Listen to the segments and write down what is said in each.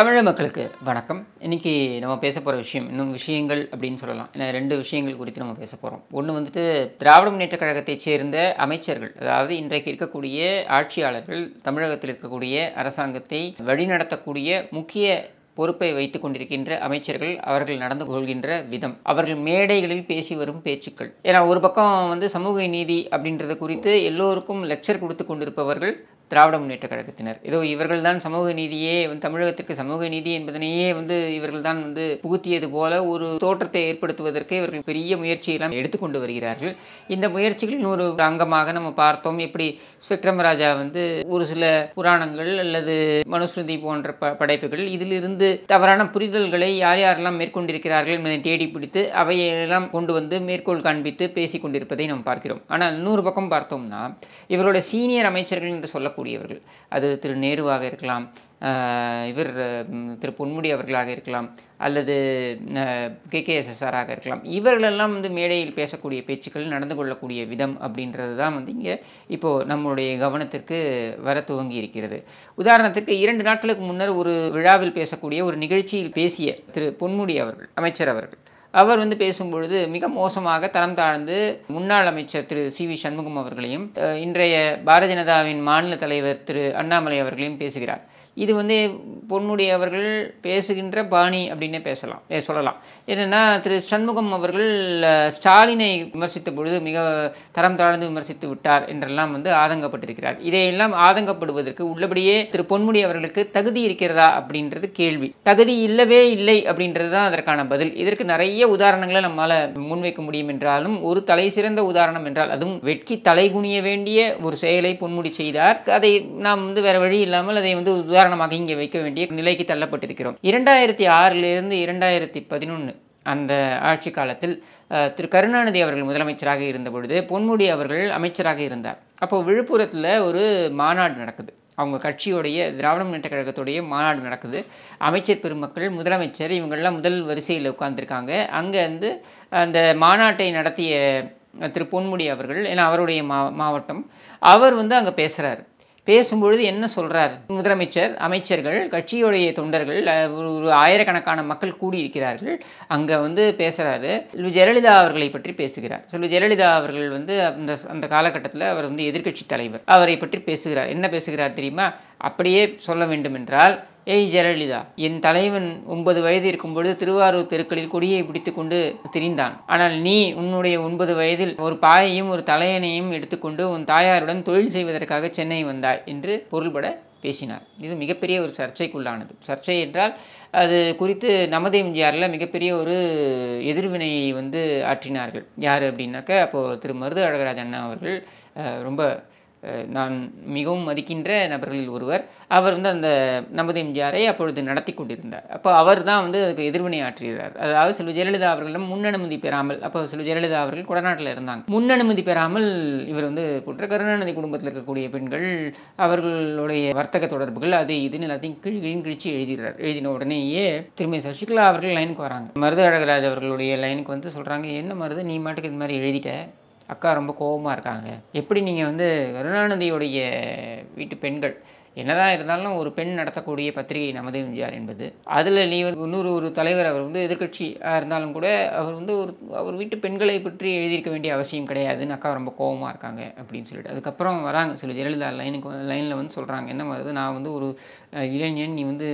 தமிழ மக்களுக்கு வணக்கம் இன்றைக்கி நம்ம பேச போகிற விஷயம் இன்னும் விஷயங்கள் அப்படின்னு சொல்லலாம் ஏன்னா ரெண்டு விஷயங்கள் குறித்து நம்ம பேச போகிறோம் ஒன்று வந்துட்டு திராவிட முன்னேற்றக் கழகத்தைச் சேர்ந்த அமைச்சர்கள் அதாவது இன்றைக்கு இருக்கக்கூடிய ஆட்சியாளர்கள் தமிழகத்தில் இருக்கக்கூடிய அரசாங்கத்தை வழிநடத்தக்கூடிய முக்கிய பொறுப்பை வைத்து கொண்டிருக்கின்ற அமைச்சர்கள் அவர்கள் நடந்து கொள்கின்ற விதம் அவர்கள் மேடைகளில் பேசி வரும் பேச்சுக்கள் ஏன்னா ஒரு பக்கம் வந்து சமூக நீதி அப்படின்றது குறித்து எல்லோருக்கும் லெக்சர் கொடுத்து கொண்டிருப்பவர்கள் திராவிட முன்னேற்ற கழகத்தினர் ஏதோ இவர்கள் தான் சமூக நீதியே வந்து தமிழகத்திற்கு சமூக நீதி என்பதனையே வந்து இவர்கள் தான் வந்து புகுத்தியது போல ஒரு தோற்றத்தை ஏற்படுத்துவதற்கு இவர்கள் பெரிய முயற்சியெல்லாம் எடுத்துக்கொண்டு வருகிறார்கள் இந்த முயற்சிகளின் ஒரு அங்கமாக நம்ம பார்த்தோம் எப்படி ஸ்பெக்ட்ரம் ராஜா வந்து ஒரு சில புராணங்கள் அல்லது மனுஸ்மிருதி போன்ற ப படைப்புகள் இதிலிருந்து தவறான புரிதல்களை யார் யாரெல்லாம் மேற்கொண்டிருக்கிறார்கள் என்பதை தேடி பிடித்து அவையெல்லாம் கொண்டு வந்து மேற்கோள் காண்பித்து பேசி கொண்டிருப்பதை நாம் பார்க்கிறோம் ஆனால் இன்னொரு பக்கம் பார்த்தோம்னா இவரோட சீனியர் அமைச்சர்கள் என்று சொல்லக்கூடிய கூடியவர்கள் அது திரு நேருவாக இருக்கலாம் இவர் திரு பொன்முடி அவர்களாக இருக்கலாம் அல்லது கேகேஎஸ்எஸ்ஆராக இருக்கலாம் இவர்களெல்லாம் வந்து மேடையில் பேசக்கூடிய பேச்சுக்கள் நடந்து கொள்ளக்கூடிய விதம் அப்படின்றது தான் வந்து இங்கே இப்போது நம்மளுடைய கவனத்திற்கு வர துவங்கி இருக்கிறது உதாரணத்திற்கு இரண்டு நாட்களுக்கு முன்னர் ஒரு விழாவில் பேசக்கூடிய ஒரு நிகழ்ச்சியில் பேசிய திரு பொன்முடி அவர்கள் அமைச்சர் அவர்கள் அவர் வந்து பேசும்பொழுது மிக மோசமாக தரம் தாழ்ந்து முன்னாள் அமைச்சர் திரு சி வி சண்முகம் அவர்களையும் இன்றைய பாரதிய ஜனதாவின் மாநில தலைவர் திரு அண்ணாமலை அவர்களையும் பேசுகிறார் இது வந்து பொன்முடி அவர்கள் பேசுகின்ற பாணி அப்படின்னே பேசலாம் சொல்லலாம் என்னென்னா திரு சண்முகம் அவர்கள் ஸ்டாலினை விமர்சித்த பொழுது மிக தரம் தாழ்ந்து விமர்சித்து விட்டார் என்றெல்லாம் வந்து ஆதங்கப்பட்டிருக்கிறார் இதையெல்லாம் ஆதங்கப்படுவதற்கு உள்ளபடியே திரு பொன்முடி அவர்களுக்கு தகுதி இருக்கிறதா அப்படின்றது கேள்வி தகுதி இல்லவே இல்லை அப்படின்றது தான் அதற்கான பதில் இதற்கு நிறைய உதாரணங்களை நம்மால் முன்வைக்க முடியும் என்றாலும் ஒரு தலை சிறந்த உதாரணம் என்றால் அதுவும் வெட்கி தலைகுனிய வேண்டிய ஒரு செயலை பொன்முடி செய்தார் அதை நாம் வந்து வேறு வழி இல்லாமல் அதை வந்து உதாரணமாக இங்கே வைக்க வேண்டிய வேண்டிய நிலைக்கு தள்ளப்பட்டிருக்கிறோம் இரண்டாயிரத்தி ஆறிலிருந்து இரண்டாயிரத்தி பதினொன்று அந்த ஆட்சி காலத்தில் திரு கருணாநிதி அவர்கள் முதலமைச்சராக இருந்த பொழுது பொன்முடி அவர்கள் அமைச்சராக இருந்தார் அப்போது விழுப்புரத்தில் ஒரு மாநாடு நடக்குது அவங்க கட்சியுடைய திராவிட முன்னேற்ற கழகத்துடைய மாநாடு நடக்குது அமைச்சர் பெருமக்கள் முதலமைச்சர் இவங்கள்லாம் முதல் வரிசையில் உட்காந்துருக்காங்க அங்கே வந்து அந்த மாநாட்டை நடத்திய திரு பொன்முடி அவர்கள் ஏன்னா அவருடைய மா மாவட்டம் அவர் வந்து அங்கே பேசுகிறார் பேசும்பொழுது என்ன சொல்கிறார் முதலமைச்சர் அமைச்சர்கள் கட்சியுடைய தொண்டர்கள் ஒரு ஆயிரக்கணக்கான மக்கள் கூடியிருக்கிறார்கள் அங்கே வந்து பேசுகிறாரு ஜெயலலிதா அவர்களை பற்றி பேசுகிறார் சொல்லு ஜெயலலிதா அவர்கள் வந்து அந்த அந்த காலகட்டத்தில் அவர் வந்து எதிர்கட்சி தலைவர் அவரை பற்றி பேசுகிறார் என்ன பேசுகிறார் தெரியுமா அப்படியே சொல்ல வேண்டும் என்றால் ஏய் ஜெயலலிதா என் தலைவன் ஒன்பது வயது இருக்கும் பொழுது திருவாரூர் தெருக்களில் கொடியை பிடித்து கொண்டு திரிந்தான் ஆனால் நீ உன்னுடைய ஒன்பது வயதில் ஒரு பாயையும் ஒரு தலையனையும் எடுத்துக்கொண்டு உன் தாயாருடன் தொழில் செய்வதற்காக சென்னை வந்தாய் என்று பொருள்பட பேசினார் இது மிகப்பெரிய ஒரு சர்ச்சைக்குள்ளானது சர்ச்சை என்றால் அது குறித்து நமதே எம்ஜிஆரில் மிகப்பெரிய ஒரு எதிர்வினையை வந்து ஆற்றினார்கள் யார் அப்படின்னாக்க அப்போது திரு மருது அழகராஜ் அண்ணா அவர்கள் ரொம்ப நான் மிகவும் மதிக்கின்ற நபர்களில் ஒருவர் அவர் வந்து அந்த நமது எம்ஜிஆரை அப்பொழுது நடத்தி கொண்டிருந்தார் அப்போ அவர் தான் வந்து அதுக்கு எதிர்வினை ஆற்றுகிறார் அதாவது சில ஜெயலலிதா அவர்களிடம் முன் அனுமதி பெறாமல் அப்போ சில ஜெயலலிதா அவர்கள் குடநாட்டில் இருந்தாங்க முன் அனுமதி பெறாமல் இவர் வந்து குற்ற கருணாநிதி குடும்பத்தில் இருக்கக்கூடிய பெண்கள் அவர்களுடைய வர்த்தக தொடர்புகள் அது இதுன்னு எல்லாத்தையும் கிழி கிழிச்சு எழுதிடுறார் எழுதின உடனேயே திரும்பி சசிகலா அவர்கள் லைனுக்கு வராங்க மருது அழகராஜ் அவர்களுடைய லைனுக்கு வந்து சொல்கிறாங்க என்ன மருது நீ மாட்டுக்கு இது மாதிரி எழுதிட்ட அக்கா ரொம்ப கோபமாக இருக்காங்க எப்படி நீங்கள் வந்து கருணாநிதியுடைய வீட்டு பெண்கள் என்னதான் இருந்தாலும் ஒரு பெண் நடத்தக்கூடிய பத்திரிகை நமது எம்ஜிஆர் என்பது அதில் நீ இன்னொரு ஒரு தலைவர் அவர் வந்து எதிர்கட்சியாக இருந்தாலும் கூட அவர் வந்து ஒரு அவர் வீட்டு பெண்களை பற்றி எழுதியிருக்க வேண்டிய அவசியம் கிடையாதுன்னு அக்கா ரொம்ப கோபமாக இருக்காங்க அப்படின்னு சொல்லிட்டு அதுக்கப்புறம் வராங்க சொல்லி ஜெயலலிதா லைனுக்கு லைனில் வந்து சொல்கிறாங்க என்ன வருது நான் வந்து ஒரு இளைஞன் நீ வந்து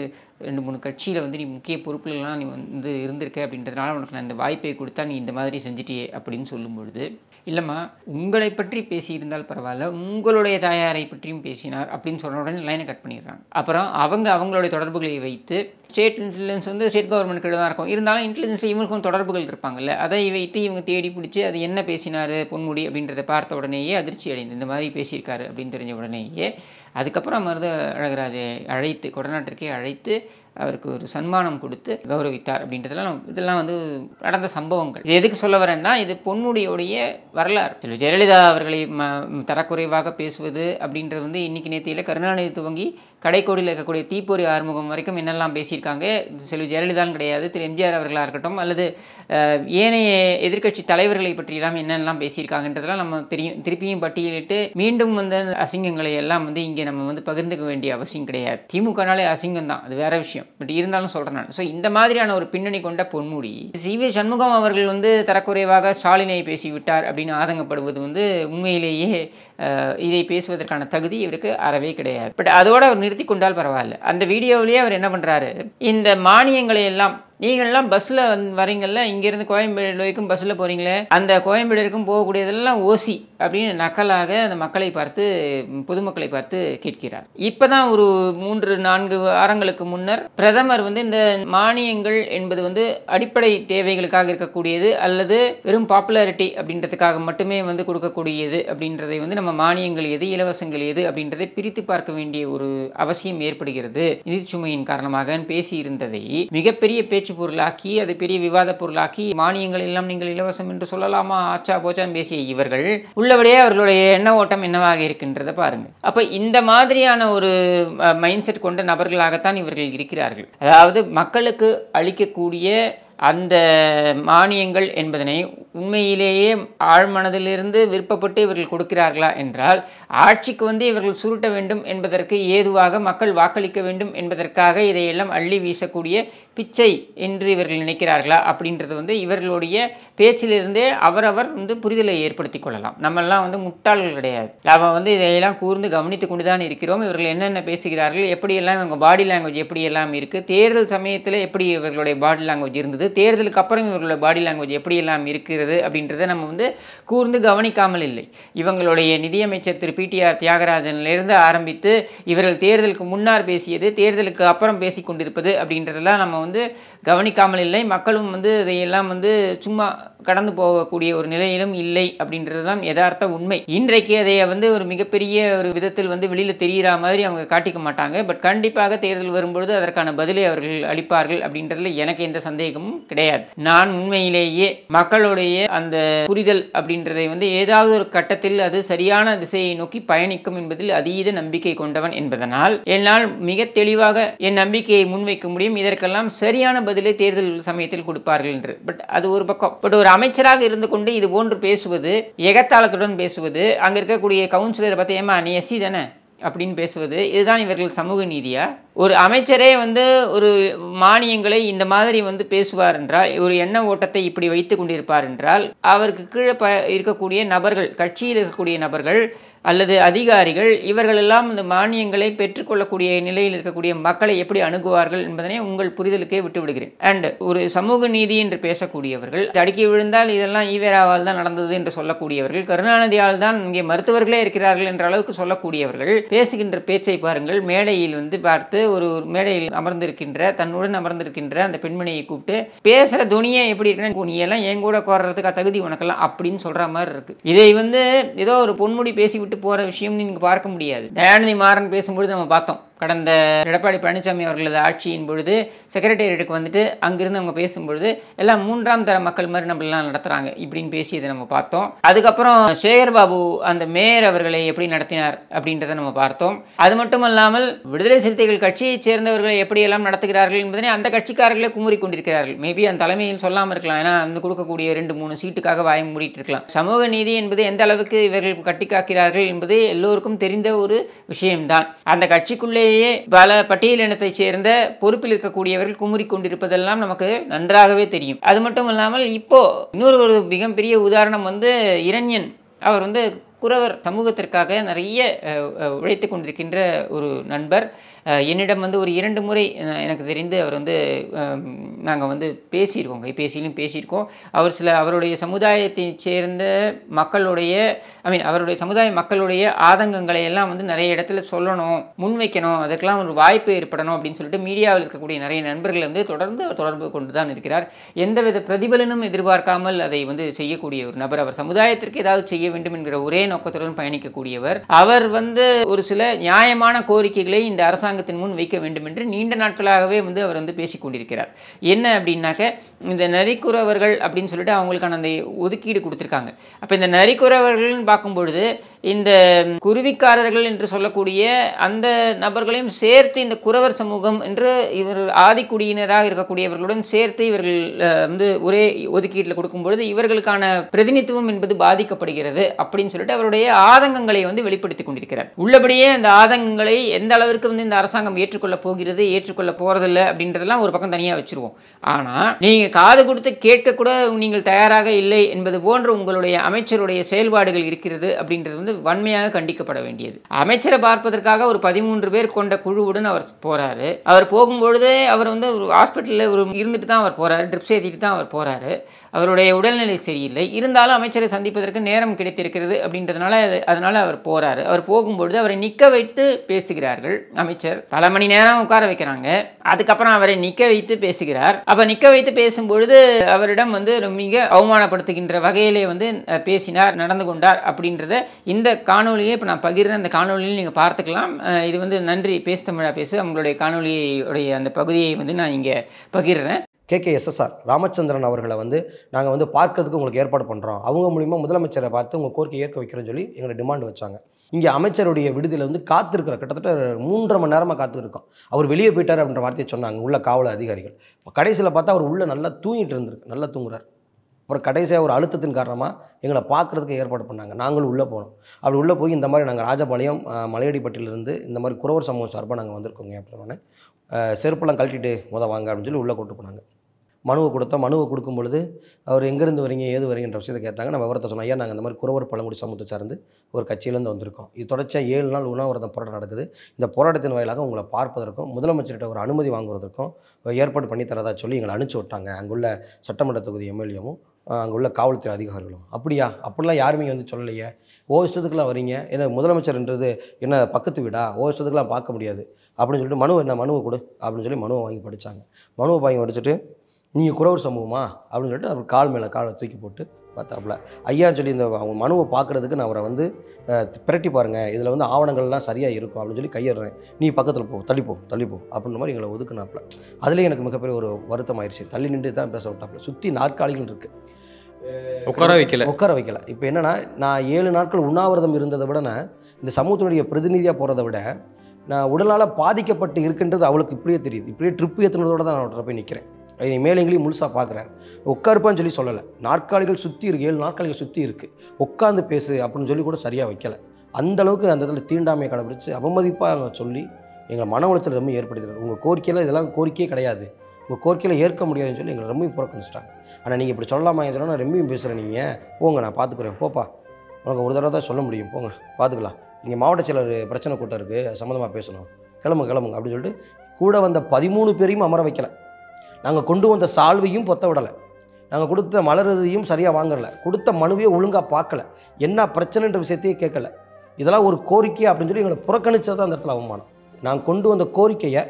ரெண்டு மூணு கட்சியில் வந்து நீ முக்கிய பொறுப்புகள்லாம் நீ வந்து இருந்திருக்க அப்படின்றதுனால உனக்கு நான் இந்த வாய்ப்பை கொடுத்தா நீ இந்த மாதிரி செஞ்சிட்டியே அப்படின்னு சொல்லும்பொழுது இல்லைம்மா உங்களை பற்றி பேசியிருந்தால் பரவாயில்ல உங்களுடைய தாயாரை பற்றியும் பேசினார் அப்படின்னு சொன்ன உடனே லைனை கட் பண்ணிடுறாங்க அப்புறம் அவங்க அவங்களுடைய தொடர்புகளை வைத்து ஸ்டேட் இன்டெலிஜென்ஸ் வந்து ஸ்டேட் கவர்மெண்ட் கிட்ட தான் இருக்கும் இருந்தாலும் இன்டெலிஜென்ஸில் இவங்களுக்கும் தொடர்புகள் இருப்பாங்கல்ல அதை வைத்து இவங்க தேடி பிடிச்சி அது என்ன பேசினார் பொன்முடி அப்படின்றத பார்த்த உடனேயே அதிர்ச்சி அடைந்து இந்த மாதிரி பேசியிருக்காரு அப்படின்னு தெரிஞ்ச உடனேயே அதுக்கப்புறம் மருத அழகராஜை அழைத்து கொடநாட்டிற்கே அழைத்து அவருக்கு ஒரு சன்மானம் கொடுத்து கௌரவித்தார் அப்படின்றதெல்லாம் இதெல்லாம் வந்து நடந்த சம்பவங்கள் இது எதுக்கு சொல்ல வரேன்னா இது பொன்முடியோடைய வரலாறு ஜெயலலிதா அவர்களை ம தரக்குறைவாக பேசுவது அப்படின்றது வந்து இன்றைக்கி நேத்தியில் கருணாநிதி துவங்கி கடைக்கோடியில் இருக்கக்கூடிய தீப்பொறி ஆறுமுகம் வரைக்கும் என்னெல்லாம் பேசியிருக்காங்க செல்வி ஜெயலலிதான் கிடையாது திரு எம்ஜிஆர் அவர்களாக இருக்கட்டும் அல்லது ஏனைய எதிர்கட்சி தலைவர்களை பற்றியெல்லாம் என்னெல்லாம் பேசியிருக்காங்கன்றதெல்லாம் நம்ம தெரியும் திருப்பியும் பட்டியலிட்டு மீண்டும் வந்த அசிங்கங்களை எல்லாம் வந்து இங்கே நம்ம வந்து பகிர்ந்துக்க வேண்டிய அவசியம் கிடையாது திமுகனாலே அசிங்கம் தான் அது வேறு விஷயம் விஷயம் பட் இருந்தாலும் சொல்கிறேன் நான் ஸோ இந்த மாதிரியான ஒரு பின்னணி கொண்ட பொன்முடி சி வி சண்முகம் அவர்கள் வந்து தரக்குறைவாக ஸ்டாலினை பேசிவிட்டார் அப்படின்னு ஆதங்கப்படுவது வந்து உண்மையிலேயே இதை பேசுவதற்கான தகுதி இவருக்கு அறவே கிடையாது பட் அதோடு அவர் நிறுத்தி கொண்டால் பரவாயில்ல அந்த வீடியோவிலேயே அவர் என்ன பண்ணுறாரு இந்த மானியங்களை எல்லாம் நீங்கள்லாம் பஸ்ஸில் வரீங்கள்ல இங்கேருந்து கோயம்பேடு வரைக்கும் பஸ்ஸில் போகிறீங்களே அந்த கோயம்பேடு வரைக்கும் போகக்கூடியதெல்லாம் ஓசி அப்படின்னு நக்கலாக அந்த மக்களை பார்த்து பொதுமக்களை பார்த்து கேட்கிறார் இப்போ தான் ஒரு மூன்று நான்கு வாரங்களுக்கு முன்னர் பிரதமர் வந்து இந்த மானியங்கள் என்பது வந்து அடிப்படை தேவைகளுக்காக இருக்கக்கூடியது அல்லது வெறும் பாப்புலாரிட்டி அப்படின்றதுக்காக மட்டுமே வந்து கொடுக்கக்கூடியது அப்படின்றதை வந்து நம்ம மானியங்கள் எது இலவசங்கள் எது அப்படின்றதை பிரித்து பார்க்க வேண்டிய ஒரு அவசியம் ஏற்படுகிறது நிதி சுமையின் காரணமாக பேசியிருந்ததை மிகப்பெரிய பேச்சு பேச்சு பொருளாக்கி அதை பெரிய விவாத பொருளாக்கி மானியங்கள் எல்லாம் நீங்கள் இலவசம் என்று சொல்லலாமா ஆச்சா போச்சா பேசிய இவர்கள் உள்ளபடியே அவர்களுடைய எண்ண ஓட்டம் என்னவாக இருக்கின்றத பாருங்கள் அப்போ இந்த மாதிரியான ஒரு மைண்ட் செட் கொண்ட நபர்களாகத்தான் இவர்கள் இருக்கிறார்கள் அதாவது மக்களுக்கு அளிக்கக்கூடிய அந்த மானியங்கள் என்பதனை உண்மையிலேயே ஆழ்மனதிலிருந்து விருப்பப்பட்டு இவர்கள் கொடுக்கிறார்களா என்றால் ஆட்சிக்கு வந்து இவர்கள் சுருட்ட வேண்டும் என்பதற்கு ஏதுவாக மக்கள் வாக்களிக்க வேண்டும் என்பதற்காக இதையெல்லாம் அள்ளி வீசக்கூடிய பிச்சை என்று இவர்கள் நினைக்கிறார்களா அப்படின்றது வந்து இவர்களுடைய பேச்சிலிருந்தே அவரவர் வந்து புரிதலை ஏற்படுத்தி கொள்ளலாம் நம்மெல்லாம் வந்து முட்டாள்கள் கிடையாது நாம் வந்து இதையெல்லாம் கூர்ந்து கவனித்து கொண்டு தான் இருக்கிறோம் இவர்கள் என்னென்ன பேசுகிறார்கள் எப்படியெல்லாம் இவங்க பாடி லாங்குவேஜ் எப்படியெல்லாம் இருக்குது தேர்தல் சமயத்தில் எப்படி இவர்களுடைய பாடி லாங்குவேஜ் இருந்தது வந்து தேர்தலுக்கு அப்புறம் இவர்களோட பாடி லாங்குவேஜ் எப்படியெல்லாம் இருக்கிறது அப்படின்றத நம்ம வந்து கூர்ந்து கவனிக்காமல் இல்லை இவங்களுடைய நிதியமைச்சர் திரு பிடிஆர் தியாகராஜனிலிருந்து ஆரம்பித்து இவர்கள் தேர்தலுக்கு முன்னார் பேசியது தேர்தலுக்கு அப்புறம் பேசி கொண்டிருப்பது அப்படின்றதெல்லாம் நம்ம வந்து கவனிக்காமல் இல்லை மக்களும் வந்து இதையெல்லாம் வந்து சும்மா கடந்து போகக்கூடிய ஒரு நிலையிலும் இல்லை அப்படின்றது தான் யதார்த்த உண்மை இன்றைக்கு அதை வந்து ஒரு மிகப்பெரிய ஒரு விதத்தில் வந்து வெளியில் தெரிகிற மாதிரி அவங்க காட்டிக்க மாட்டாங்க பட் கண்டிப்பாக தேர்தல் வரும்பொழுது அதற்கான பதிலை அவர்கள் அளிப்பார்கள் அப்படின்றதுல எனக்கு எந்த சந்தேகமும் கிடையாது நான் உண்மையிலேயே மக்களுடைய அந்த புரிதல் அப்படின்றதை வந்து ஏதாவது ஒரு கட்டத்தில் அது சரியான திசையை நோக்கி பயணிக்கும் என்பதில் அதீத நம்பிக்கை கொண்டவன் என்பதனால் என்னால் மிக தெளிவாக என் நம்பிக்கையை முன்வைக்க முடியும் இதற்கெல்லாம் சரியான பதிலை தேர்தல் சமயத்தில் கொடுப்பார்கள் என்று பட் அது ஒரு பக்கம் பட் ஒரு அமைச்சராக இருந்து கொண்டு இது போன்று பேசுவது எகத்தாளத்துடன் பேசுவது அங்கே இருக்கக்கூடிய கவுன்சிலரை பார்த்து ஏமா நீ எஸ்சி தானே அப்படின்னு பேசுவது இதுதான் இவர்கள் சமூக நீதியா ஒரு அமைச்சரே வந்து ஒரு மானியங்களை இந்த மாதிரி வந்து பேசுவார் என்றால் ஒரு எண்ண ஓட்டத்தை இப்படி வைத்து கொண்டிருப்பார் என்றால் அவருக்கு கீழே ப இருக்கக்கூடிய நபர்கள் கட்சியில் இருக்கக்கூடிய நபர்கள் அல்லது அதிகாரிகள் இவர்களெல்லாம் இந்த மானியங்களை பெற்றுக்கொள்ளக்கூடிய நிலையில் இருக்கக்கூடிய மக்களை எப்படி அணுகுவார்கள் என்பதனை உங்கள் புரிதலுக்கே விட்டுவிடுகிறேன் அண்ட் ஒரு சமூக நீதி என்று பேசக்கூடியவர்கள் தடுக்கி விழுந்தால் இதெல்லாம் ஈவேராவால் தான் நடந்தது என்று சொல்லக்கூடியவர்கள் கருணாநிதியால் தான் இங்கே மருத்துவர்களே இருக்கிறார்கள் என்ற அளவுக்கு சொல்லக்கூடியவர்கள் பேசுகின்ற பேச்சை பாருங்கள் மேடையில் வந்து பார்த்து ஒரு மேடையில் அமர்ந்திருக்கின்ற தன்னுடன் அமர்ந்திருக்கின்ற அந்த பெண்மணியை கூப்பிட்டு பேசுகிற துணியை எப்படி இருக்குன்னா நீ எல்லாம் என் கூட கோரத்துக்கு தகுதி உனக்கெல்லாம் அப்படின்னு சொல்கிற மாதிரி இருக்குது இதை வந்து ஏதோ ஒரு பொன்முடி பேசிவிட்டு போகிற விஷயம்னு நீங்கள் பார்க்க முடியாது தயானந்தி மாறன் பேசும்பொழுது நம்ம பார்த்தோம் கடந்த எடப்பாடி பழனிசாமி அவர்களது ஆட்சியின் பொழுது செக்ரட்டேரியட்டுக்கு வந்துட்டு அங்கிருந்து அவங்க பேசும்பொழுது எல்லாம் மூன்றாம் தர மக்கள் மாதிரி நம்மளாம் நடத்துகிறாங்க இப்படின்னு பேசியதை நம்ம பார்த்தோம் அதுக்கப்புறம் சேகர்பாபு அந்த மேயர் அவர்களை எப்படி நடத்தினார் அப்படின்றத நம்ம பார்த்தோம் அது மட்டும் இல்லாமல் விடுதலை சிறுத்தைகள் கட்சியைச் சேர்ந்தவர்களை எப்படியெல்லாம் நடத்துகிறார்கள் என்பதனை அந்த கட்சிக்காரர்களே குமுறி கொண்டிருக்கிறார்கள் மேபி அந்த தலைமையில் சொல்லாமல் இருக்கலாம் ஏன்னா வந்து கொடுக்கக்கூடிய ரெண்டு மூணு சீட்டுக்காக வாய் மூடிட்டு இருக்கலாம் சமூக நீதி என்பது எந்த அளவுக்கு இவர்கள் கட்டி காக்கிறார்கள் என்பது எல்லோருக்கும் தெரிந்த ஒரு விஷயம்தான் அந்த கட்சிக்குள்ளே உண்மையிலேயே பல பட்டியலினத்தைச் சேர்ந்த பொறுப்பில் இருக்கக்கூடியவர்கள் குமுறி கொண்டிருப்பதெல்லாம் நமக்கு நன்றாகவே தெரியும் அது மட்டும் இல்லாமல் இப்போ இன்னொரு ஒரு மிகப்பெரிய உதாரணம் வந்து இரண்யன் அவர் வந்து குறவர் சமூகத்திற்காக நிறைய உழைத்து கொண்டிருக்கின்ற ஒரு நண்பர் என்னிடம் வந்து ஒரு இரண்டு முறை எனக்கு தெரிந்து அவர் வந்து நாங்கள் வந்து பேசியிருக்கோம் கைபேசியிலும் பேசியிருக்கோம் அவர் சில அவருடைய சமுதாயத்தை சேர்ந்த மக்களுடைய ஐ மீன் அவருடைய சமுதாய மக்களுடைய ஆதங்கங்களை எல்லாம் வந்து நிறைய இடத்துல சொல்லணும் முன்வைக்கணும் அதற்கெல்லாம் ஒரு வாய்ப்பு ஏற்படணும் அப்படின்னு சொல்லிட்டு மீடியாவில் இருக்கக்கூடிய நிறைய நண்பர்கள் வந்து தொடர்ந்து தொடர்பு கொண்டு தான் இருக்கிறார் எந்தவித பிரதிபலனும் எதிர்பார்க்காமல் அதை வந்து செய்யக்கூடிய ஒரு நபர் அவர் சமுதாயத்திற்கு ஏதாவது செய்ய வேண்டும் என்கிற ஒரே நோக்கத்துடன் பயணிக்கக்கூடியவர் அவர் வந்து ஒரு சில நியாயமான கோரிக்கைகளை இந்த அரசாங்க அரசாங்கத்தின் முன் வைக்க வேண்டும் என்று நீண்ட நாட்களாகவே வந்து அவர் வந்து பேசிக் கொண்டிருக்கிறார் என்ன அப்படின்னாக்க இந்த நரிக்குறவர்கள் அப்படின்னு சொல்லிட்டு அவங்களுக்கான அந்த ஒதுக்கீடு கொடுத்துருக்காங்க அப்போ இந்த நரிக்குறவர்கள்னு பார்க்கும்பொழுது இந்த குருவிக்காரர்கள் என்று சொல்லக்கூடிய அந்த நபர்களையும் சேர்த்து இந்த குறவர் சமூகம் என்று இவர் ஆதிக்குடியினராக இருக்கக்கூடியவர்களுடன் சேர்த்து இவர்கள் வந்து ஒரே ஒதுக்கீட்டில் கொடுக்கும்பொழுது இவர்களுக்கான பிரதிநிதித்துவம் என்பது பாதிக்கப்படுகிறது அப்படின்னு சொல்லிட்டு அவருடைய ஆதங்கங்களை வந்து வெளிப்படுத்தி கொண்டிருக்கிறார் உள்ளபடியே அந்த ஆதங்கங்களை எந்த அளவிற்கு வந்து இந்த அரசாங்கம் ஏற்றுக்கொள்ள போகிறது ஏற்றுக்கொள்ள போகிறதில்ல அப்படின்றதெல்லாம் ஒரு பக்கம் தனியாக வச்சுருவோம் ஆனால் நீங்கள் காது கொடுத்து கேட்கக்கூட நீங்கள் தயாராக இல்லை என்பது போன்ற உங்களுடைய அமைச்சருடைய செயல்பாடுகள் இருக்கிறது அப்படின்றது வந்து வன்மையாக கண்டிக்கப்பட வேண்டியது அமைச்சரை பார்ப்பதற்காக ஒரு பதிமூன்று பேர் கொண்ட குழுவுடன் அவர் போகிறாரு அவர் போகும்பொழுது அவர் வந்து ஒரு ஹாஸ்பிட்டலில் ஒரு இருந்துட்டு தான் அவர் போகிறாரு ட்ரிப்ஸ் ஏற்றிட்டு தான் அவர் போகிறாரு அவருடைய உடல்நிலை சரியில்லை இருந்தாலும் அமைச்சரை சந்திப்பதற்கு நேரம் கிடைத்திருக்கிறது அப்படின்றதுனால அதனால் அவர் போகிறாரு அவர் போகும்பொழுது அவரை நிற்க வைத்து பேசுகிறார்கள் அமைச்சர் பல மணி நேரம் உட்கார வைக்கிறாங்க அதுக்கப்புறம் அவரை நிற்க வைத்து பேசுகிறார் அப்போ நிற்க வைத்து பேசும்பொழுது அவரிடம் வந்து மிக அவமானப்படுத்துகின்ற வகையிலே வந்து பேசினார் நடந்து கொண்டார் அப்படின்றத இந்த காணொலியை இப்போ நான் பகிர்ந்த அந்த காணொலியில் நீங்கள் பார்த்துக்கலாம் இது வந்து நன்றி பேசு தமிழா பேசு அவங்களுடைய காணொலியுடைய அந்த பகுதியை வந்து நான் இங்கே பகிர்றேன் கே கே ராமச்சந்திரன் அவர்களை வந்து நாங்கள் வந்து பார்க்கறதுக்கு உங்களுக்கு ஏற்பாடு பண்ணுறோம் அவங்க மூலிமா முதலமைச்சரை பார்த்து உங்கள் கோரிக்கை ஏற்க வைக்கிறோன்னு சொல்லி எங்களை டிமாண்ட் வச்சாங்க இங்கே அமைச்சருடைய விடுதியில் வந்து காத்திருக்கிற கிட்டத்தட்ட மூன்றரை மணி நேரமாக காத்திருக்கோம் அவர் வெளியே போயிட்டார் அப்படின்ற வார்த்தையை சொன்னாங்க உள்ள காவல் அதிகாரிகள் இப்போ கடைசியில் பார்த்தா அவர் உள்ளே நல்லா தூங்கிட்டு இருந்திருக்கு நல்லா தூங்குறார் அப்புறம் கடைசியாக ஒரு அழுத்தத்தின் காரணமாக எங்களை பார்க்குறதுக்கு ஏற்பாடு பண்ணாங்க நாங்களும் உள்ளே போனோம் அப்படி உள்ளே போய் இந்த மாதிரி நாங்கள் ராஜபாளையம் மலையடிப்பட்டிலிருந்து இந்த மாதிரி குறவர் சமூகம் சார்பாக நாங்கள் வந்திருக்கோங்க அப்படின்னு செருப்பெல்லாம் கழட்டிட்டு முத வாங்க அப்படின்னு சொல்லி உள்ளே கூட்டு போனாங்க மனுவை கொடுத்தோம் மனுவை கொடுக்கும் பொழுது அவர் எங்கேருந்து வரீங்க ஏது வரீங்கன்ற விஷயத்தை கேட்டாங்க நம்ம விவரத்தை சொன்னோம் ஐயா நாங்கள் இந்த மாதிரி குறவர் பழங்குடி சமூகத்தை சார்ந்து ஒரு கட்சியிலேருந்து வந்திருக்கோம் இது தொடர்ச்சியாக ஏழு நாள் உண்ணாவிரதம் போராட்டம் நடக்குது இந்த போராட்டத்தின் வாயிலாக உங்களை பார்ப்பதற்கும் முதலமைச்சர்கிட்ட ஒரு அனுமதி வாங்குவதற்கும் ஏற்பாடு பண்ணி தரதா சொல்லி எங்களை அனுப்பிச்சி விட்டாங்க அங்குள்ள சட்டமன்ற தொகுதி எம்எல்ஏவும் அங்குள்ள காவல்துறை அதிகாரிகளும் அப்படியா அப்படிலாம் யாருமே வந்து சொல்லலையே ஓ இஷ்டத்துக்குலாம் வரீங்க ஏன்னா முதலமைச்சர்ன்றது என்ன பக்கத்து வீடா ஓ இஷ்டத்துக்குலாம் பார்க்க முடியாது அப்படின்னு சொல்லிட்டு மனு என்ன மனுவை கொடு அப்படின்னு சொல்லி மனுவை வாங்கி படித்தாங்க மனுவை வாங்கி படிச்சுட்டு நீங்கள் குறவர் சமூகமா அப்படின்னு சொல்லிட்டு அவர் கால் மேலே காலை தூக்கி போட்டு பார்த்தாப்புல ஐயான்னு சொல்லி இந்த அவங்க மனுவை பார்க்குறதுக்கு நான் அவரை வந்து பிரட்டி பாருங்கள் இதில் வந்து ஆவணங்கள்லாம் சரியாக இருக்கும் அப்படின்னு சொல்லி கையிடுறேன் நீ பக்கத்தில் போ தள்ளிப்போ தள்ளிப்போ அப்படின்ற மாதிரி எங்களை ஒதுக்குனாப்புல அதுலேயே எனக்கு மிகப்பெரிய ஒரு வருத்தம் ஆயிடுச்சு தள்ளி நின்று தான் பேச விட்டாப்புல சுற்றி நாற்காலிகள் இருக்குது உட்கார வைக்கல உட்கார வைக்கல இப்போ என்னென்னா நான் ஏழு நாட்கள் உண்ணாவிரதம் இருந்ததை விட நான் இந்த சமூகத்தினுடைய பிரதிநிதியாக போகிறத விட நான் உடலால் பாதிக்கப்பட்டு இருக்குன்றது அவளுக்கு இப்படியே தெரியுது இப்படியே ட்ரிப்பு ஏற்றுனதோட தான் நான் போய் நிற்கிறேன் இனி எங்களையும் முழுசாக பார்க்குறாரு உட்காருப்பான்னு சொல்லி சொல்லலை நாற்காலிகள் சுற்றி இருக்கு ஏழு நாற்காலிகள் சுற்றி இருக்குது உட்காந்து பேசு அப்படின்னு சொல்லி கூட சரியாக வைக்கலை அந்தளவுக்கு அந்த இதில் தீண்டாமையை கடைபிடிச்சு அவமதிப்பாக சொல்லி எங்களை மன உளைச்சல் ரொம்ப ஏற்படுத்துறாரு உங்கள் கோரிக்கையில் இதெல்லாம் கோரிக்கையே கிடையாது உங்கள் கோரிக்கையில் ஏற்க முடியாதுன்னு சொல்லி எங்களை ரொம்ப புறக்கணிச்சிட்டாங்க ஆனால் நீங்கள் இப்படி சொல்லலாமா சொன்னால் நான் ரொம்பவும் பேசுகிறேன் நீங்கள் போங்க நான் பார்த்துக்குறேன் போப்பா உனக்கு ஒரு தடவை தான் சொல்ல முடியும் போங்க பார்த்துக்கலாம் இங்கே மாவட்ட செயலர் பிரச்சனை கூட்டம் இருக்குது சம்மந்தமாக பேசணும் கிளம்புங்க கிளம்புங்க அப்படின்னு சொல்லிட்டு கூட வந்த பதிமூணு பேரையும் அமர வைக்கலை நாங்கள் கொண்டு வந்த சால்வையும் பொத்த விடலை நாங்கள் கொடுத்த மலரதையும் சரியாக வாங்கலை கொடுத்த மனுவையும் ஒழுங்காக பார்க்கல என்ன பிரச்சனைன்ற விஷயத்தையே கேட்கல இதெல்லாம் ஒரு கோரிக்கை அப்படின்னு சொல்லி எங்களை புறக்கணித்தது தான் அந்த இடத்துல அவமானம் நான் கொண்டு வந்த கோரிக்கையை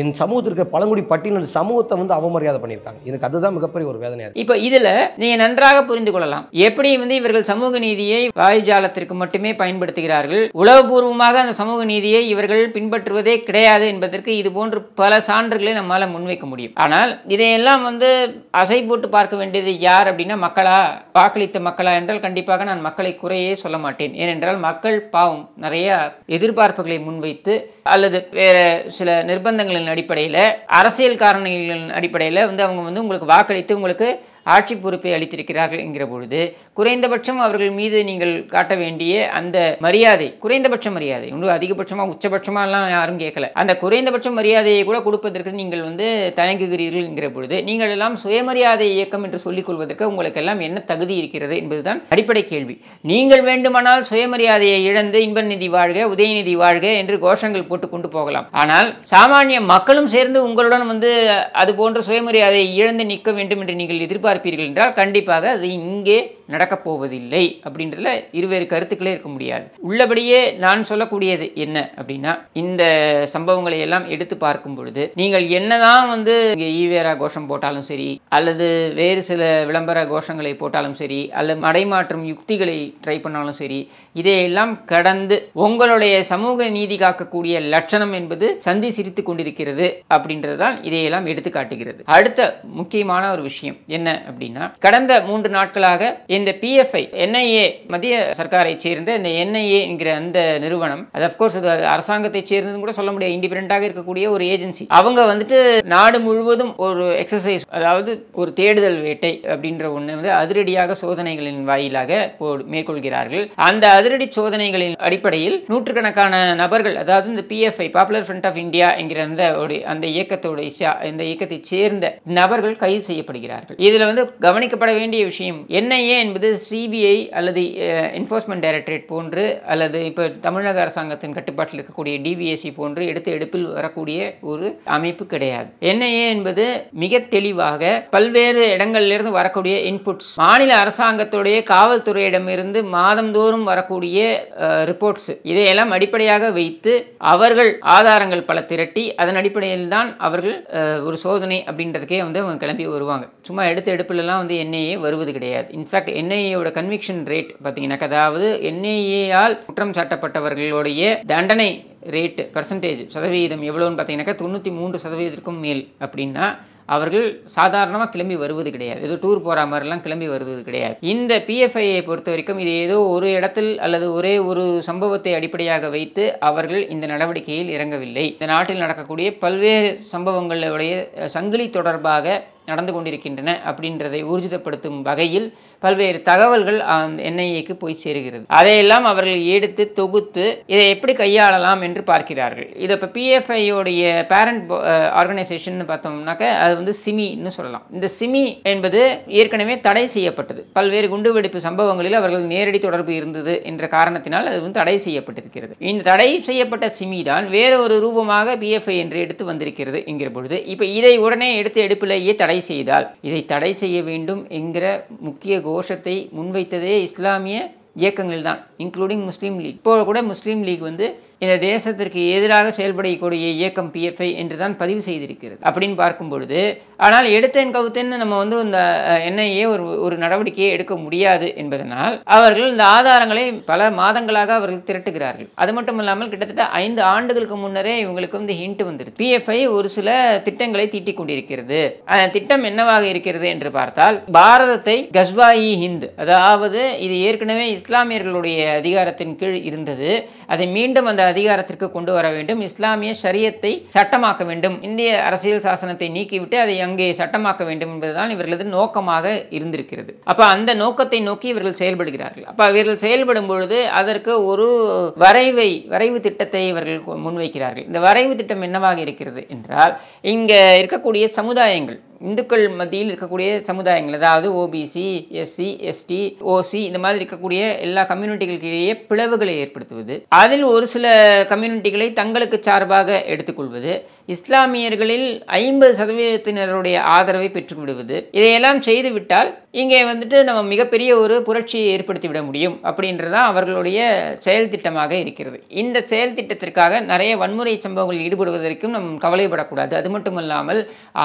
என் சமூகத்தில் இருக்கிற பழங்குடி பட்டியல் சமூகத்தை வந்து அவமரியாதை பண்ணியிருக்காங்க எனக்கு அதுதான் மிகப்பெரிய ஒரு வேதனையாக இருக்குது இப்போ இதில் நீங்கள் நன்றாக புரிந்து கொள்ளலாம் எப்படி வந்து இவர்கள் சமூக நீதியை வாயுஜாலத்திற்கு மட்டுமே பயன்படுத்துகிறார்கள் உளவுபூர்வமாக அந்த சமூக நீதியை இவர்கள் பின்பற்றுவதே கிடையாது என்பதற்கு இது போன்று பல சான்றுகளை நம்மால் முன்வைக்க முடியும் ஆனால் இதையெல்லாம் வந்து அசை போட்டு பார்க்க வேண்டியது யார் அப்படின்னா மக்களா வாக்களித்த மக்களா என்றால் கண்டிப்பாக நான் மக்களை குறையே சொல்ல மாட்டேன் ஏனென்றால் மக்கள் பாவம் நிறைய எதிர்பார்ப்புகளை முன்வைத்து அல்லது அல்லது வேறு சில நிர்பந்தங்களின் அடிப்படையில் அரசியல் காரணிகளின் அடிப்படையில் வந்து அவங்க வந்து உங்களுக்கு வாக்களித்து உங்களுக்கு ஆட்சி பொறுப்பை அளித்திருக்கிறார்கள் என்கிற பொழுது குறைந்தபட்சம் அவர்கள் மீது நீங்கள் காட்ட வேண்டிய அந்த மரியாதை குறைந்தபட்ச மரியாதை ஒன்றும் அதிகபட்சமாக உச்சபட்சமாகலாம் யாரும் கேட்கல அந்த குறைந்தபட்ச மரியாதையை கூட கொடுப்பதற்கு நீங்கள் வந்து தயங்குகிறீர்கள் என்கிற பொழுது நீங்கள் எல்லாம் சுயமரியாதை இயக்கம் என்று சொல்லிக் கொள்வதற்கு உங்களுக்கு எல்லாம் என்ன தகுதி இருக்கிறது என்பதுதான் அடிப்படை கேள்வி நீங்கள் வேண்டுமானால் சுயமரியாதையை இழந்து இன்பநிதி வாழ்க உதயநிதி வாழ்க என்று கோஷங்கள் போட்டு கொண்டு போகலாம் ஆனால் சாமானிய மக்களும் சேர்ந்து உங்களுடன் வந்து அது போன்ற சுயமரியாதையை இழந்து நிற்க வேண்டும் என்று நீங்கள் எதிர்பார்க்க பார்ப்பீர்கள் என்றால் கண்டிப்பாக அது இங்கே நடக்கப் போவதில்லை அப்படின்றதுல இருவேறு கருத்துக்களே இருக்க முடியாது உள்ளபடியே நான் சொல்லக்கூடியது என்ன அப்படின்னா இந்த சம்பவங்களை எல்லாம் எடுத்து பார்க்கும் பொழுது நீங்கள் என்னதான் வந்து ஈவேரா கோஷம் போட்டாலும் சரி அல்லது வேறு சில விளம்பர கோஷங்களை போட்டாலும் சரி அல்லது மடைமாற்றும் யுக்திகளை ட்ரை பண்ணாலும் சரி இதையெல்லாம் கடந்து உங்களுடைய சமூக நீதி காக்கக்கூடிய லட்சணம் என்பது சந்தி சிரித்து கொண்டிருக்கிறது அப்படின்றது தான் இதையெல்லாம் எடுத்து காட்டுகிறது அடுத்த முக்கியமான ஒரு விஷயம் என்ன அப்படின்னா கடந்த மூன்று நாட்களாக இந்த பிஎஃப்ஐ என்ஐஏ மத்திய சர்க்காரை சேர்ந்த இந்த என்ஐஏ என்கிற அந்த நிறுவனம் அது அஃப்கோர்ஸ் அது அரசாங்கத்தை சேர்ந்ததுன்னு கூட சொல்ல முடியாது இண்டிபெண்டாக இருக்கக்கூடிய ஒரு ஏஜென்சி அவங்க வந்துட்டு நாடு முழுவதும் ஒரு எக்ஸசைஸ் அதாவது ஒரு தேடுதல் வேட்டை அப்படின்ற ஒன்று வந்து அதிரடியாக சோதனைகளின் வாயிலாக மேற்கொள்கிறார்கள் அந்த அதிரடி சோதனைகளின் அடிப்படையில் நூற்றுக்கணக்கான நபர்கள் அதாவது இந்த PFI popular front of India என்கிற அந்த அந்த இயக்கத்தோட இந்த இயக்கத்தை சேர்ந்த நபர்கள் கைது செய்யப்படுகிறார்கள் இதில் வந்து கவனிக்கப்பட வேண்டிய விஷயம் என்ஐஏ என்பது சிபிஐ அல்லது என்ஃபோர்ஸ்மெண்ட் டைரக்டரேட் போன்று அல்லது இப்போ தமிழக அரசாங்கத்தின் கட்டுப்பாட்டில் இருக்கக்கூடிய டிவிஎஸ்சி e போன்று எடுத்த எடுப்பில் வரக்கூடிய ஒரு அமைப்பு கிடையாது என்ஐஏ என்பது மிக தெளிவாக பல்வேறு இடங்களிலிருந்து வரக்கூடிய இன்புட்ஸ் மாநில அரசாங்கத்துடைய காவல்துறையிடமிருந்து மாதந்தோறும் வரக்கூடிய ரிப்போர்ட்ஸ் இதையெல்லாம் அடிப்படையாக வைத்து அவர்கள் ஆதாரங்கள் பல திரட்டி அதன் அடிப்படையில் தான் அவர்கள் ஒரு சோதனை அப்படின்றதுக்கே வந்து அவங்க கிளம்பி வருவாங்க சும்மா எடுத்த எடுப்புலலாம் வந்து என்ஐஏ வருவது கிடையாது இன்ஃபேக்ட் என்ஐஏயோட கன்விக்ஷன் ரேட் பார்த்தீங்கன்னாக்கா அதாவது என்ஐஏயால் குற்றம் சாட்டப்பட்டவர்களுடைய தண்டனை ரேட்டு பர்சன்டேஜ் சதவீதம் எவ்வளோன்னு பார்த்தீங்கன்னாக்கா தொண்ணூற்றி மூன்று சதவீதத்திற்கும் மேல் அப்படின்னா அவர்கள் சாதாரணமாக கிளம்பி வருவது கிடையாது ஏதோ டூர் போகிற மாதிரிலாம் கிளம்பி வருவது கிடையாது இந்த பிஎஃப்ஐயை பொறுத்த வரைக்கும் இது ஏதோ ஒரு இடத்தில் அல்லது ஒரே ஒரு சம்பவத்தை அடிப்படையாக வைத்து அவர்கள் இந்த நடவடிக்கையில் இறங்கவில்லை இந்த நாட்டில் நடக்கக்கூடிய பல்வேறு சம்பவங்களுடைய சங்கிலி தொடர்பாக நடந்து கொண்டிருக்கின்றன அப்படின்றதை ஊர்ஜிதப்படுத்தும் வகையில் பல்வேறு தகவல்கள் அந்த என்ஐஏக்கு போய் சேருகிறது அதையெல்லாம் அவர்கள் எடுத்து தொகுத்து இதை எப்படி கையாளலாம் என்று பார்க்கிறார்கள் இதை இப்போ பிஎஃப்ஐயோடைய பேரண்ட் ஆர்கனைசேஷன் பார்த்தோம்னாக்க அது வந்து சிமின்னு சொல்லலாம் இந்த சிமி என்பது ஏற்கனவே தடை செய்யப்பட்டது பல்வேறு குண்டுவெடிப்பு சம்பவங்களில் அவர்கள் நேரடி தொடர்பு இருந்தது என்ற காரணத்தினால் அது வந்து தடை செய்யப்பட்டிருக்கிறது இந்த தடை செய்யப்பட்ட சிமி தான் வேறு ஒரு ரூபமாக பிஎஃப்ஐ என்று எடுத்து வந்திருக்கிறது என்கிற பொழுது இப்போ இதை உடனே எடுத்து எடுப்பிலேயே தடை தடை செய்தால் இதை தடை செய்ய வேண்டும் என்கிற முக்கிய கோஷத்தை முன்வைத்ததே இஸ்லாமிய இயக்கங்கள் தான் இன்க்ளூடிங் முஸ்லீம் லீக் இப்போ கூட முஸ்லீம் லீக் வந்து இந்த தேசத்திற்கு எதிராக செயல்படக்கூடிய இயக்கம் பிஎஃப்ஐ என்று தான் பதிவு செய்திருக்கிறது அப்படின்னு பார்க்கும் பொழுது ஆனால் எடுத்தேன் கவுத்தேன்னு நம்ம வந்து இந்த என்ஐஏ ஒரு ஒரு நடவடிக்கையை எடுக்க முடியாது என்பதனால் அவர்கள் இந்த ஆதாரங்களை பல மாதங்களாக அவர்கள் திரட்டுகிறார்கள் அது மட்டும் இல்லாமல் கிட்டத்தட்ட ஐந்து ஆண்டுகளுக்கு முன்னரே இவங்களுக்கு வந்து ஹிண்ட் வந்துருது பிஎஃப்ஐ ஒரு சில திட்டங்களை தீட்டிக் கொண்டிருக்கிறது திட்டம் என்னவாக இருக்கிறது என்று பார்த்தால் பாரதத்தை கஸ்வாயி ஹிந்த் அதாவது இது ஏற்கனவே இஸ்லாமியர்களுடைய அதிகாரத்தின் கீழ் இருந்தது அதை மீண்டும் அந்த அதிகாரத்திற்கு கொண்டு வர வேண்டும் இஸ்லாமிய ஷரியத்தை சட்டமாக்க வேண்டும் இந்திய அரசியல் சாசனத்தை நீக்கிவிட்டு அதை அங்கே சட்டமாக்க வேண்டும் என்பதுதான் இவர்களது நோக்கமாக இருந்திருக்கிறது அப்போ அந்த நோக்கத்தை நோக்கி இவர்கள் செயல்படுகிறார்கள் அப்போ இவர்கள் செயல்படும் பொழுது அதற்கு ஒரு வரைவை வரைவு திட்டத்தை இவர்கள் முன்வைக்கிறார்கள் இந்த வரைவு திட்டம் என்னவாக இருக்கிறது என்றால் இங்கே இருக்கக்கூடிய சமுதாயங்கள் இந்துக்கள் மத்தியில் இருக்கக்கூடிய சமுதாயங்கள் அதாவது ஓபிசி எஸ்சி எஸ்டி ஓசி இந்த மாதிரி இருக்கக்கூடிய எல்லா கம்யூனிட்டிகளுக்கு இடையே பிளவுகளை ஏற்படுத்துவது அதில் ஒரு சில கம்யூனிட்டிகளை தங்களுக்கு சார்பாக எடுத்துக்கொள்வது இஸ்லாமியர்களில் ஐம்பது சதவீதத்தினருடைய ஆதரவை பெற்றுவிடுவது இதையெல்லாம் செய்துவிட்டால் இங்கே வந்துட்டு நம்ம மிகப்பெரிய ஒரு புரட்சியை ஏற்படுத்திவிட முடியும் அப்படின்றதான் அவர்களுடைய செயல் திட்டமாக இருக்கிறது இந்த செயல் திட்டத்திற்காக நிறைய வன்முறை சம்பவங்கள் ஈடுபடுவதற்கும் நம் கவலைப்படக்கூடாது அது மட்டுமல்லாமல்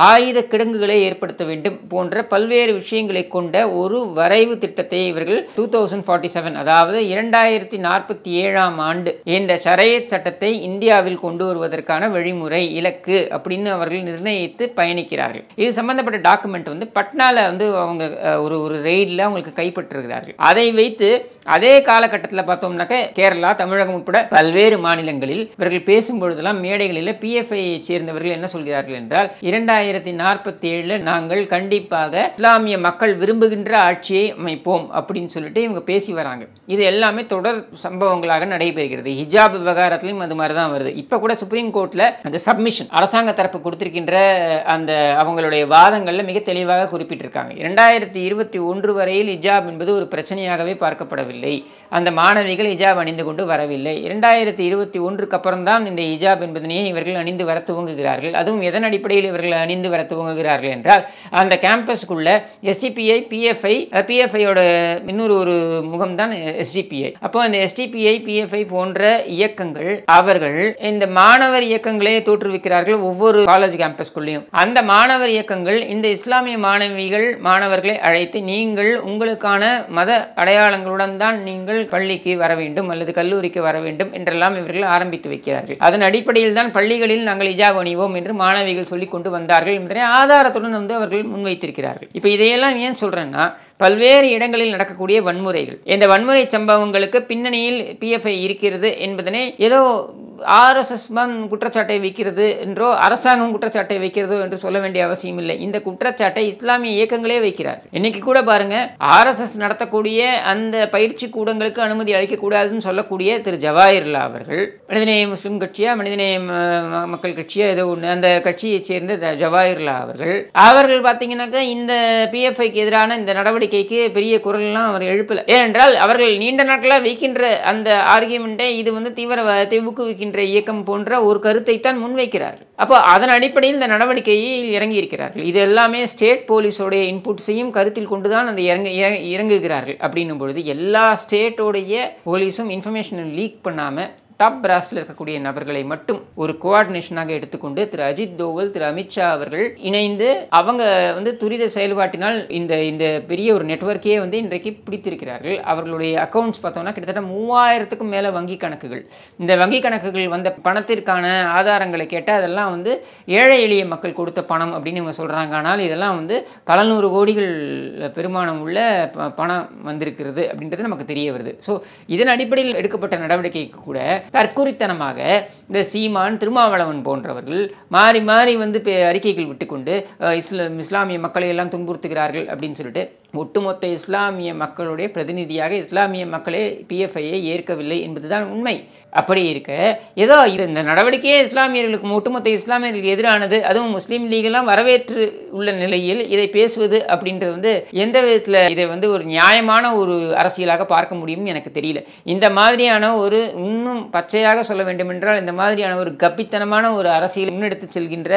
ஆயுத கிடங்குகளை ஏற்படுத்த வேண்டும் போன்ற பல்வேறு விஷயங்களை கொண்ட ஒரு வரைவு திட்டத்தை இவர்கள் டூ தௌசண்ட் ஃபார்ட்டி செவன் அதாவது இரண்டாயிரத்தி நாற்பத்தி ஏழாம் ஆண்டு இந்த ஷரையத் சட்டத்தை இந்தியாவில் கொண்டு வருவதற்கான வழிமுறை இல இலக்கு அப்படின்னு அவர்கள் நிர்ணயித்து பயணிக்கிறார்கள் இது சம்பந்தப்பட்ட டாக்குமெண்ட் வந்து பட்னால வந்து அவங்க ஒரு ஒரு ரெய்டில் அவங்களுக்கு கைப்பற்றுகிறார்கள் அதை வைத்து அதே காலகட்டத்தில் பார்த்தோம்னாக்க கேரளா தமிழகம் உட்பட பல்வேறு மாநிலங்களில் இவர்கள் பேசும்பொழுதெல்லாம் மேடைகளில் பிஎஃப்ஐயை சேர்ந்தவர்கள் என்ன சொல்கிறார்கள் என்றால் இரண்டாயிரத்தி நாற்பத்தி ஏழில் நாங்கள் கண்டிப்பாக இஸ்லாமிய மக்கள் விரும்புகின்ற ஆட்சியை அமைப்போம் அப்படின்னு சொல்லிட்டு இவங்க பேசி வராங்க இது எல்லாமே தொடர் சம்பவங்களாக நடைபெறுகிறது ஹிஜாப் விவகாரத்திலும் அது மாதிரி தான் வருது இப்போ கூட சுப்ரீம் கோர்ட்டில் அந்த சப்மிஷன் கமிஷன் அரசாங்க தரப்பு கொடுத்திருக்கின்ற அந்த அவங்களுடைய வாதங்களில் மிக தெளிவாக குறிப்பிட்டிருக்காங்க இரண்டாயிரத்தி இருபத்தி ஒன்று வரையில் ஹிஜாப் என்பது ஒரு பிரச்சனையாகவே பார்க்கப்படவில்லை அந்த மாணவிகள் ஹிஜாப் அணிந்து கொண்டு வரவில்லை இரண்டாயிரத்தி இருபத்தி ஒன்றுக்கு அப்புறம் தான் இந்த ஹிஜாப் என்பதனையே இவர்கள் அணிந்து வர துவங்குகிறார்கள் அதுவும் எதன் அடிப்படையில் இவர்கள் அணிந்து வர துவங்குகிறார்கள் என்றால் அந்த கேம்பஸ்க்குள்ள எஸ்டிபிஐ பிஎஃப்ஐ பிஎஃப்ஐயோட இன்னொரு ஒரு முகம் தான் எஸ்டிபிஐ அப்போ அந்த எஸ்டிபிஐ பிஎஃப்ஐ போன்ற இயக்கங்கள் அவர்கள் இந்த மாணவர் இயக்கங்களே தோற்றுவிக்க வைக்கிறார்கள் ஒவ்வொரு காலேஜ் கேம்பஸ்குள்ளேயும் அந்த மாணவர் இயக்கங்கள் இந்த இஸ்லாமிய மாணவிகள் மாணவர்களை அழைத்து நீங்கள் உங்களுக்கான மத அடையாளங்களுடன் தான் நீங்கள் பள்ளிக்கு வர வேண்டும் அல்லது கல்லூரிக்கு வர வேண்டும் என்றெல்லாம் இவர்கள் ஆரம்பித்து வைக்கிறார்கள் அதன் அடிப்படையில் தான் பள்ளிகளில் நாங்கள் இஜாப் அணிவோம் என்று மாணவிகள் சொல்லிக் கொண்டு வந்தார்கள் என்பதை ஆதாரத்துடன் வந்து அவர்கள் முன்வைத்திருக்கிறார்கள் இப்போ இதையெல்லாம் ஏன் சொல்கிறேன்னா பல்வேறு இடங்களில் நடக்கக்கூடிய வன்முறைகள் இந்த வன்முறை சம்பவங்களுக்கு பின்னணியில் பிஎஃப்ஐ இருக்கிறது என்பதனை ஏதோ ஆர்எஸ்எஸ் மேம் குற்றச்சாட்டை வைக்கிறது என்றோ அரசாங்கம் குற்றச்சாட்டை வைக்கிறதோ என்று சொல்ல வேண்டிய அவசியம் இல்லை இந்த குற்றச்சாட்டை இஸ்லாமிய இயக்கங்களே வைக்கிறார் இன்னைக்கு கூட பாருங்க ஆர்எஸ்எஸ் நடத்தக்கூடிய அந்த பயிற்சி கூடங்களுக்கு அனுமதி அளிக்கக்கூடாதுன்னு சொல்லக்கூடிய திரு ஜவாஹிர்லா அவர்கள் மனிதநேய முஸ்லீம் கட்சியா மனிதநேய மக்கள் கட்சியா ஏதோ ஒன்று அந்த கட்சியை சேர்ந்த ஜவாஹிர்லா அவர்கள் அவர்கள் பார்த்தீங்கன்னாக்க இந்த பிஎஃப்ஐக்கு எதிரான இந்த நடவடிக்கைக்கு பெரிய குரல்லாம் அவர் எழுப்பல ஏனென்றால் அவர்கள் நீண்ட நாட்களாக வைக்கின்ற அந்த ஆர்கியூமெண்ட்டை இது வந்து தீவிர ஊக்குவிக்கின்ற என்கின்ற இயக்கம் போன்ற ஒரு கருத்தை தான் முன்வைக்கிறார்கள் அப்போ அதன் அடிப்படையில் இந்த நடவடிக்கையில் இறங்கி இருக்கிறார்கள் இது எல்லாமே ஸ்டேட் போலீஸோடைய இன்புட்ஸையும் கருத்தில் கொண்டு தான் அந்த இறங்க இறங்குகிறார்கள் அப்படின்னும் பொழுது எல்லா ஸ்டேட்டோடைய போலீஸும் இன்ஃபர்மேஷனை லீக் பண்ணாமல் டாப் பிராஸில் இருக்கக்கூடிய நபர்களை மட்டும் ஒரு கோஆர்டினேஷனாக எடுத்துக்கொண்டு திரு அஜித் தோவல் திரு அமித்ஷா அவர்கள் இணைந்து அவங்க வந்து துரித செயல்பாட்டினால் இந்த இந்த பெரிய ஒரு நெட்ஒர்க்கே வந்து இன்றைக்கு பிடித்திருக்கிறார்கள் அவர்களுடைய அக்கௌண்ட்ஸ் பார்த்தோம்னா கிட்டத்தட்ட மூவாயிரத்துக்கும் மேலே வங்கி கணக்குகள் இந்த வங்கி கணக்குகள் வந்த பணத்திற்கான ஆதாரங்களை கேட்டால் அதெல்லாம் வந்து ஏழை எளிய மக்கள் கொடுத்த பணம் அப்படின்னு இவங்க சொல்கிறாங்க ஆனால் இதெல்லாம் வந்து பல நூறு கோடிகள் பெருமானம் உள்ள பணம் வந்திருக்கிறது அப்படின்றது நமக்கு தெரிய வருது ஸோ இதன் அடிப்படையில் எடுக்கப்பட்ட நடவடிக்கைக்கு கூட தற்குறித்தனமாக இந்த சீமான் திருமாவளவன் போன்றவர்கள் மாறி மாறி வந்து அறிக்கைகள் விட்டுக்கொண்டு இஸ்லாம் இஸ்லாமிய மக்களை எல்லாம் துன்புறுத்துகிறார்கள் அப்படின்னு சொல்லிட்டு ஒட்டுமொத்த இஸ்லாமிய மக்களுடைய பிரதிநிதியாக இஸ்லாமிய மக்களே பிஎஃப்ஐயை ஏற்கவில்லை என்பதுதான் உண்மை அப்படி இருக்கு ஏதோ இது இந்த நடவடிக்கையே இஸ்லாமியர்களுக்கு ஒட்டுமொத்த இஸ்லாமியர்களுக்கு எதிரானது அதுவும் முஸ்லீம் லீகெல்லாம் வரவேற்று உள்ள நிலையில் இதை பேசுவது அப்படின்றது வந்து எந்த விதத்தில் இதை வந்து ஒரு நியாயமான ஒரு அரசியலாக பார்க்க முடியும்னு எனக்கு தெரியல இந்த மாதிரியான ஒரு இன்னும் பச்சையாக சொல்ல வேண்டுமென்றால் இந்த மாதிரியான ஒரு கப்பித்தனமான ஒரு அரசியல் முன்னெடுத்து செல்கின்ற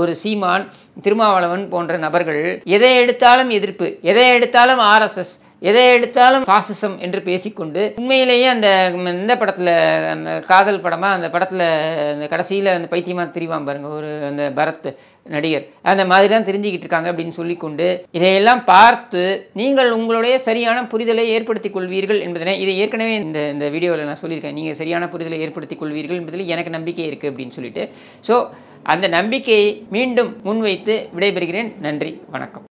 ஒரு சீமான் திருமாவளவன் போன்ற நபர்கள் எதை எடுத்தாலும் எதிர்ப்பு எதை எடுத்தாலும் ஆர்எஸ்எஸ் எதை எடுத்தாலும் பாசிசம் என்று பேசிக்கொண்டு உண்மையிலேயே அந்த இந்த படத்தில் அந்த காதல் படமாக அந்த படத்தில் அந்த கடைசியில் அந்த பைத்தியமாக திரிவான் பாருங்கள் ஒரு அந்த பரத் நடிகர் அந்த மாதிரி தான் தெரிஞ்சுக்கிட்டு இருக்காங்க அப்படின்னு சொல்லிக்கொண்டு இதையெல்லாம் பார்த்து நீங்கள் உங்களுடைய சரியான புரிதலை ஏற்படுத்திக் கொள்வீர்கள் என்பதனை இதை ஏற்கனவே இந்த இந்த வீடியோவில் நான் சொல்லியிருக்கேன் நீங்கள் சரியான புரிதலை ஏற்படுத்திக் கொள்வீர்கள் என்பதில் எனக்கு நம்பிக்கை இருக்குது அப்படின்னு சொல்லிட்டு ஸோ அந்த நம்பிக்கையை மீண்டும் முன்வைத்து விடைபெறுகிறேன் நன்றி வணக்கம்